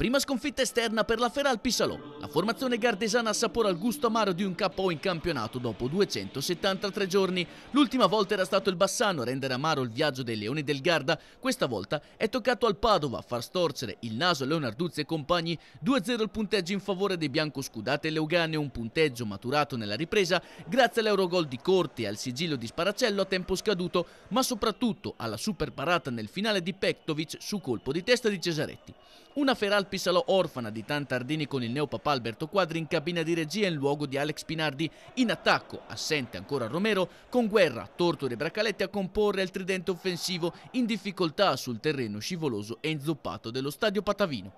Prima sconfitta esterna per la Feral Pisalò. La formazione gardesana assapora il gusto amaro di un KO in campionato dopo 273 giorni. L'ultima volta era stato il Bassano a rendere amaro il viaggio dei Leoni del Garda. Questa volta è toccato al Padova a far storcere il naso a Leonarduzzi e compagni. 2-0 il punteggio in favore dei biancoscudati e Leugane, un punteggio maturato nella ripresa grazie all'Eurogol di Corti e al sigillo di Sparacello a tempo scaduto, ma soprattutto alla super parata nel finale di Pektovic su colpo di testa di Cesaretti. Una Feralpi Pissalò orfana di Tantardini con il neopapà Alberto Quadri in cabina di regia in luogo di Alex Pinardi. In attacco, assente ancora Romero, con Guerra, Tortore e Bracaletti a comporre il tridente offensivo in difficoltà sul terreno scivoloso e inzuppato dello stadio Patavino.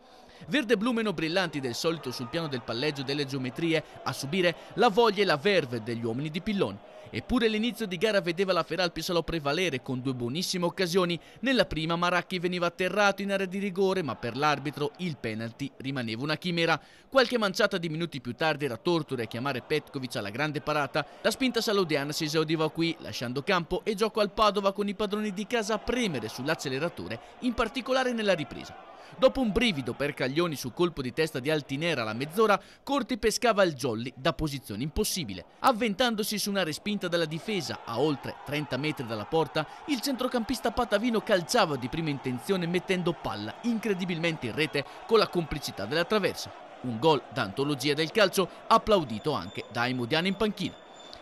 Verde blu meno brillanti del solito sul piano del palleggio delle geometrie, a subire la voglia e la verve degli uomini di Pilloni. Eppure l'inizio di gara vedeva la Feralpi solo prevalere con due buonissime occasioni. Nella prima Maracchi veniva atterrato in area di rigore ma per l'arbitro il penalty rimaneva una chimera. Qualche manciata di minuti più tardi era Torture a chiamare Petkovic alla grande parata. La spinta salodiana si esaudiva qui lasciando campo e gioco al Padova con i padroni di casa a premere sull'acceleratore in particolare nella ripresa. Dopo un brivido per Caglioni su colpo di testa di Altinera alla mezz'ora, Corti pescava il jolly da posizione impossibile, avventandosi su una respinta spinta dalla difesa a oltre 30 metri dalla porta, il centrocampista patavino calciava di prima intenzione mettendo palla incredibilmente in rete con la complicità della traversa. Un gol d'antologia del calcio applaudito anche da Imodiana in panchina.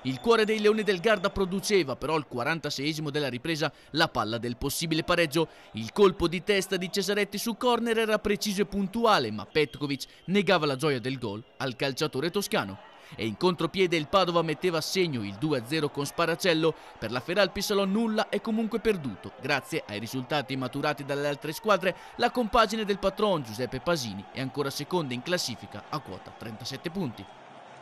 Il cuore dei Leoni del Garda produceva però al 46esimo della ripresa la palla del possibile pareggio. Il colpo di testa di Cesaretti su corner era preciso e puntuale, ma Petkovic negava la gioia del gol al calciatore toscano e in contropiede il Padova metteva a segno il 2-0 con Sparacello, per la Feralpisalò nulla è comunque perduto. Grazie ai risultati maturati dalle altre squadre, la compagine del patron Giuseppe Pasini è ancora seconda in classifica a quota 37 punti.